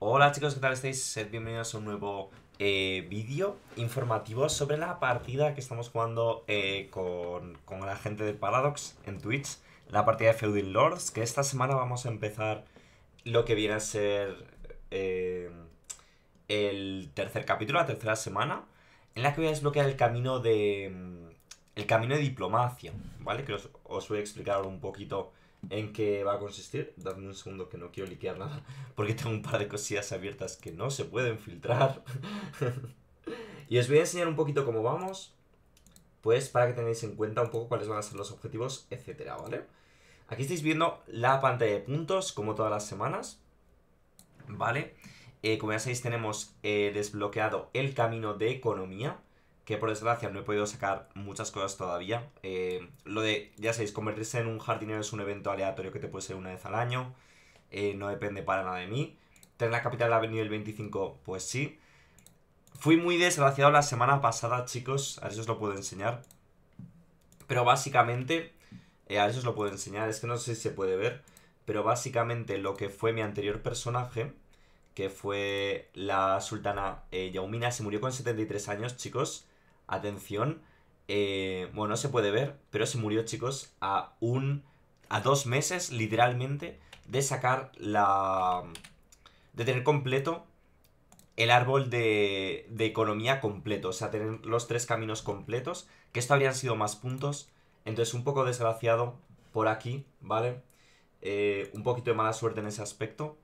Hola chicos, ¿qué tal estáis? bienvenidos a un nuevo eh, vídeo informativo sobre la partida que estamos jugando eh, con, con, la gente de Paradox en Twitch, la partida de Feudal Lords, que esta semana vamos a empezar lo que viene a ser eh, el tercer capítulo, la tercera semana, en la que voy a desbloquear el camino de... El camino de diplomacia, ¿vale? Que os, os voy a explicar un poquito en qué va a consistir. Dadme un segundo que no quiero liquear nada, porque tengo un par de cosillas abiertas que no se pueden filtrar. y os voy a enseñar un poquito cómo vamos, pues para que tengáis en cuenta un poco cuáles van a ser los objetivos, etcétera, ¿vale? Aquí estáis viendo la pantalla de puntos, como todas las semanas, ¿vale? Eh, como ya sabéis, tenemos eh, desbloqueado el camino de economía, que por desgracia no he podido sacar muchas cosas todavía. Eh, lo de, ya sabéis, convertirse en un jardinero es un evento aleatorio que te puede ser una vez al año, eh, no depende para nada de mí. Tener la capital ha avenida el 25, pues sí. Fui muy desgraciado la semana pasada, chicos, a ver si os lo puedo enseñar. Pero básicamente, eh, a ver si os lo puedo enseñar, es que no sé si se puede ver, pero básicamente lo que fue mi anterior personaje que fue la sultana Yaumina, se murió con 73 años, chicos atención, eh, bueno, no se puede ver, pero se murió, chicos, a un. a dos meses, literalmente, de sacar la. de tener completo el árbol de, de economía completo, o sea, tener los tres caminos completos, que esto habrían sido más puntos, entonces un poco desgraciado por aquí, ¿vale? Eh, un poquito de mala suerte en ese aspecto,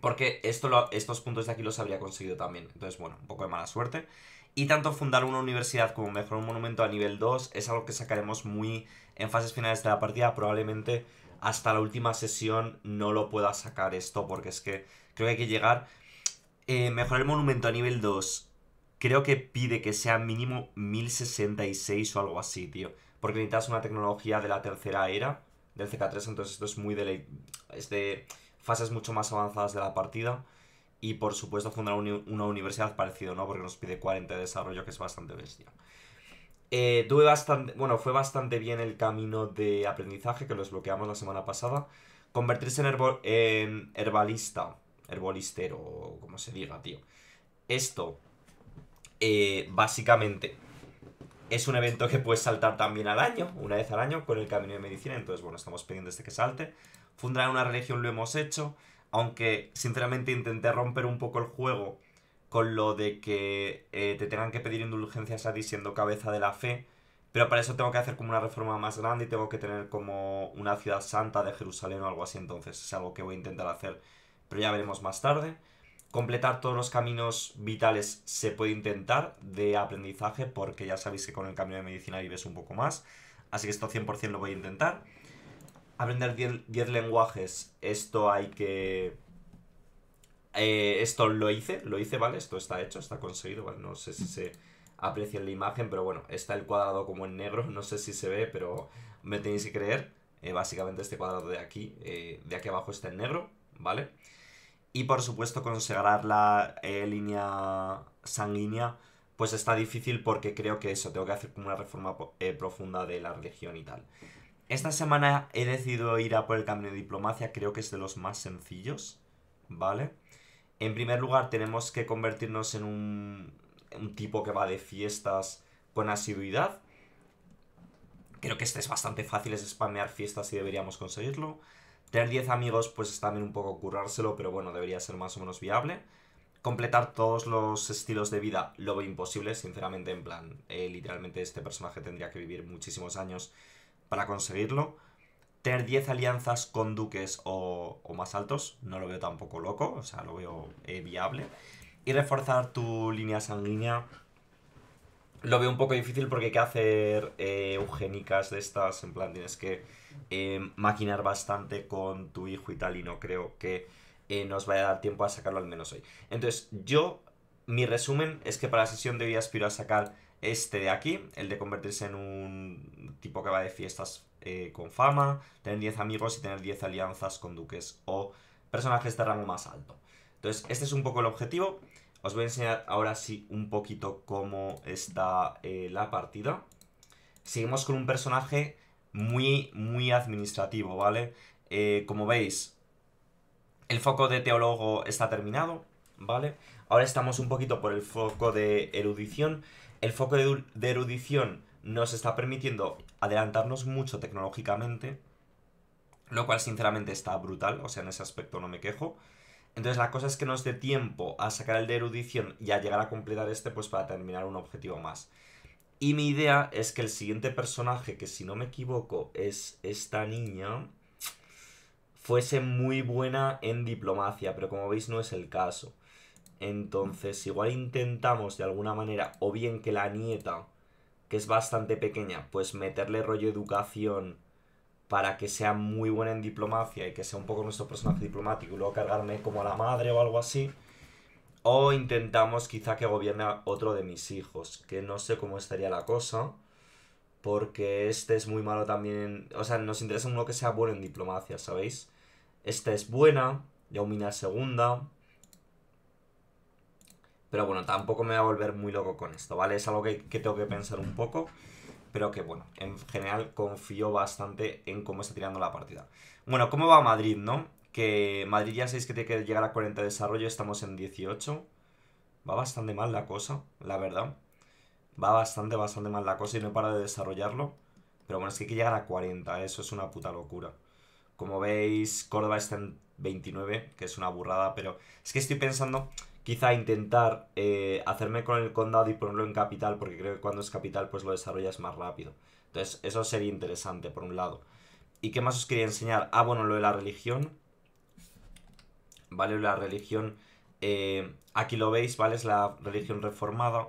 porque esto estos puntos de aquí los habría conseguido también. Entonces, bueno, un poco de mala suerte. Y tanto fundar una universidad como mejorar un monumento a nivel 2 es algo que sacaremos muy en fases finales de la partida. Probablemente hasta la última sesión no lo pueda sacar esto porque es que creo que hay que llegar... Eh, mejorar el monumento a nivel 2 creo que pide que sea mínimo 1066 o algo así, tío. Porque necesitas una tecnología de la tercera era del CK3, entonces esto es muy de... Es de fases mucho más avanzadas de la partida y por supuesto fundar una universidad parecido, ¿no? Porque nos pide 40 de desarrollo, que es bastante bestia. Eh, tuve bastante, bueno, fue bastante bien el camino de aprendizaje, que lo desbloqueamos la semana pasada. Convertirse en, herbalista, herbolistero, o como se diga, tío. Esto, eh, básicamente, es un evento que puedes saltar también al año, una vez al año, con el camino de medicina. Entonces, bueno, estamos pidiendo este que salte fundar una religión lo hemos hecho, aunque sinceramente intenté romper un poco el juego con lo de que eh, te tengan que pedir indulgencias a ti siendo cabeza de la fe, pero para eso tengo que hacer como una reforma más grande y tengo que tener como una ciudad santa de Jerusalén o algo así, entonces es algo que voy a intentar hacer, pero ya veremos más tarde. Completar todos los caminos vitales se puede intentar de aprendizaje, porque ya sabéis que con el cambio de medicina vives un poco más, así que esto 100% lo voy a intentar aprender 10 lenguajes, esto hay que... Eh, esto lo hice, lo hice, ¿vale? Esto está hecho, está conseguido, ¿vale? No sé si se aprecia en la imagen, pero bueno, está el cuadrado como en negro, no sé si se ve, pero me tenéis que creer. Eh, básicamente este cuadrado de aquí, eh, de aquí abajo está en negro, ¿vale? Y por supuesto consagrar la línea sanguínea, pues está difícil porque creo que eso, tengo que hacer como una reforma profunda de la religión y tal. Esta semana he decidido ir a por el camino de diplomacia, creo que es de los más sencillos, ¿vale? En primer lugar, tenemos que convertirnos en un, tipo que va de fiestas con asiduidad. Creo que este es bastante fácil, es spamear fiestas y deberíamos conseguirlo. Tener 10 amigos, pues es también un poco currárselo, pero bueno, debería ser más o menos viable. Completar todos los estilos de vida lo veo imposible, sinceramente, en plan, eh, literalmente este personaje tendría que vivir muchísimos años para conseguirlo. Tener 10 alianzas con duques o, más altos no lo veo tampoco loco, o sea, lo veo eh, viable. Y reforzar tu línea sanguínea lo veo un poco difícil porque hay que hacer eh, eugénicas de estas, en plan tienes que eh, maquinar bastante con tu hijo y tal, y no creo que nos vaya a dar tiempo a sacarlo al menos hoy. Entonces, yo, mi resumen es que para la sesión de hoy aspiro a sacar este de aquí, el de convertirse en un tipo que va de fiestas eh, con fama, tener 10 amigos y tener 10 alianzas con duques o personajes de rango más alto. Entonces, este es un poco el objetivo. Os voy a enseñar ahora sí un poquito cómo está eh, la partida. Seguimos con un personaje muy, muy administrativo, ¿vale? Eh, como veis, el foco de teólogo está terminado, ¿vale? Ahora estamos un poquito por el foco de erudición el foco de, erudición nos está permitiendo adelantarnos mucho tecnológicamente, lo cual sinceramente está brutal, o sea, en ese aspecto no me quejo. Entonces la cosa es que nos dé tiempo a sacar el de erudición y a llegar a completar este pues para terminar un objetivo más. Y mi idea es que el siguiente personaje, que si no me equivoco es esta niña, fuese muy buena en diplomacia, pero como veis no es el caso. Entonces igual intentamos de alguna manera, o bien que la nieta, que es bastante pequeña, pues meterle rollo educación para que sea muy buena en diplomacia y que sea un poco nuestro personaje diplomático y luego cargarme como a la madre o algo así. O intentamos quizá que gobierne otro de mis hijos, que no sé cómo estaría la cosa, porque este es muy malo también, o sea, nos interesa uno que sea bueno en diplomacia, ¿sabéis? Esta es buena, ya es segunda, pero bueno, tampoco me voy a volver muy loco con esto, ¿vale? Es algo que, que tengo que pensar un poco, pero que bueno, en general confío bastante en cómo está tirando la partida. Bueno, ¿cómo va Madrid, no? Que Madrid ya sabéis que tiene que llegar a 40 de desarrollo, estamos en 18. Va bastante mal la cosa, la verdad. Va bastante, bastante mal la cosa y no para de desarrollarlo. Pero bueno, es que hay que llegar a 40, eso es una puta locura. Como veis, Córdoba está en 29, que es una burrada, pero es que estoy pensando quizá intentar eh, hacerme con el condado y ponerlo en capital, porque creo que cuando es capital pues lo desarrollas más rápido. Entonces, eso sería interesante, por un lado. ¿Y qué más os quería enseñar? Ah, bueno, lo de la religión. Vale, la religión... Eh, aquí lo veis, ¿vale? Es la religión reformada.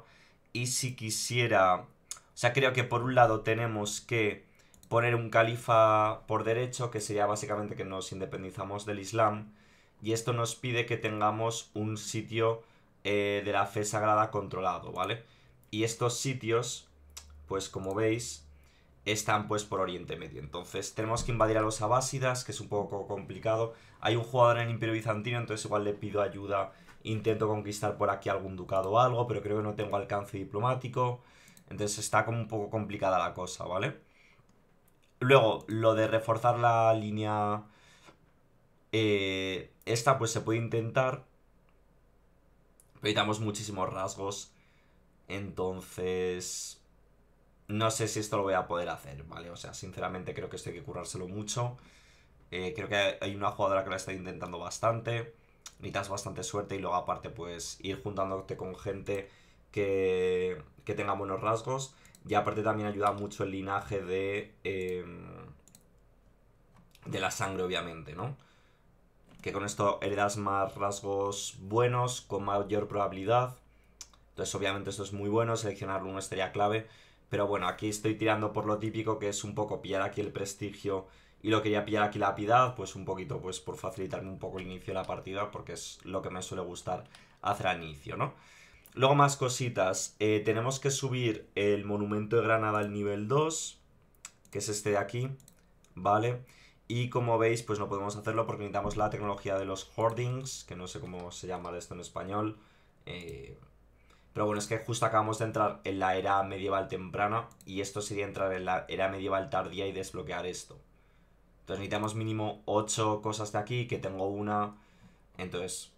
Y si quisiera... O sea, creo que por un lado tenemos que poner un califa por derecho, que sería básicamente que nos independizamos del Islam y esto nos pide que tengamos un sitio eh, de la fe sagrada controlado, ¿vale? Y estos sitios, pues como veis, están pues por Oriente Medio. Entonces tenemos que invadir a los abásidas, que es un poco complicado. Hay un jugador en el Imperio Bizantino, entonces igual le pido ayuda. Intento conquistar por aquí algún ducado o algo, pero creo que no tengo alcance diplomático. Entonces está como un poco complicada la cosa, ¿vale? Luego, lo de reforzar la línea eh, esta pues se puede intentar. Pero necesitamos muchísimos rasgos. Entonces... No sé si esto lo voy a poder hacer, ¿vale? O sea, sinceramente creo que esto hay que currárselo mucho. Eh, creo que hay una jugadora que la está intentando bastante. Necesitas bastante suerte y luego aparte pues ir juntándote con gente que, que tenga buenos rasgos. Y aparte también ayuda mucho el linaje de... Em, de la sangre, obviamente, ¿no? que con esto heredas más rasgos buenos, con mayor probabilidad. Entonces, obviamente, esto es muy bueno, seleccionar uno estaría clave. Pero bueno, aquí estoy tirando por lo típico, que es un poco pillar aquí el prestigio y lo quería pillar aquí la piedad, pues un poquito, pues por facilitarme un poco el inicio de la partida, porque es lo que me suele gustar hacer al inicio, ¿no? Luego más cositas, eh, tenemos que subir el monumento de Granada al nivel 2, que es este de aquí, ¿vale? vale y como veis, pues no podemos hacerlo porque necesitamos la tecnología de los hoardings, que no sé cómo se llama esto en español. Eh, pero bueno, es que justo acabamos de entrar en la era medieval temprana y esto sería entrar en la era medieval tardía y desbloquear esto. Entonces necesitamos mínimo 8 cosas de aquí, que tengo una. Entonces,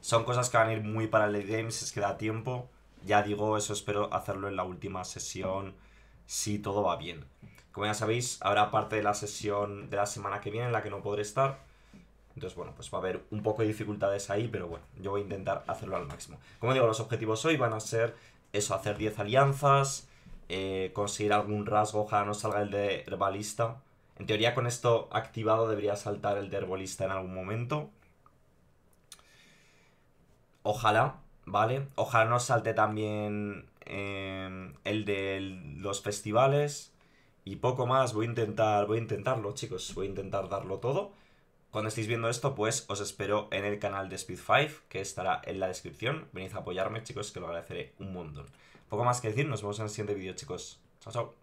son cosas que van a ir muy para el game si es que da tiempo. Ya digo, eso espero hacerlo en la última sesión, si todo va bien. Como ya sabéis, habrá parte de la sesión de la semana que viene en la que no podré estar. Entonces, bueno, pues va a haber un poco de dificultades ahí, pero bueno, yo voy a intentar hacerlo al máximo. Como digo, los objetivos hoy van a ser eso, hacer 10 alianzas, eh, conseguir algún rasgo, ojalá no salga el de herbalista. En teoría con esto activado debería saltar el de herbalista en algún momento. Ojalá, ¿vale? Ojalá no salte también eh, el de los festivales y poco más. Voy a intentar, voy a intentarlo, chicos. Voy a intentar darlo todo. Cuando estéis viendo esto, pues os espero en el canal de Speed 5, que estará en la descripción. Venid a apoyarme, chicos, que lo agradeceré un montón. Poco más que decir, nos vemos en el siguiente vídeo, chicos. Chao, chao.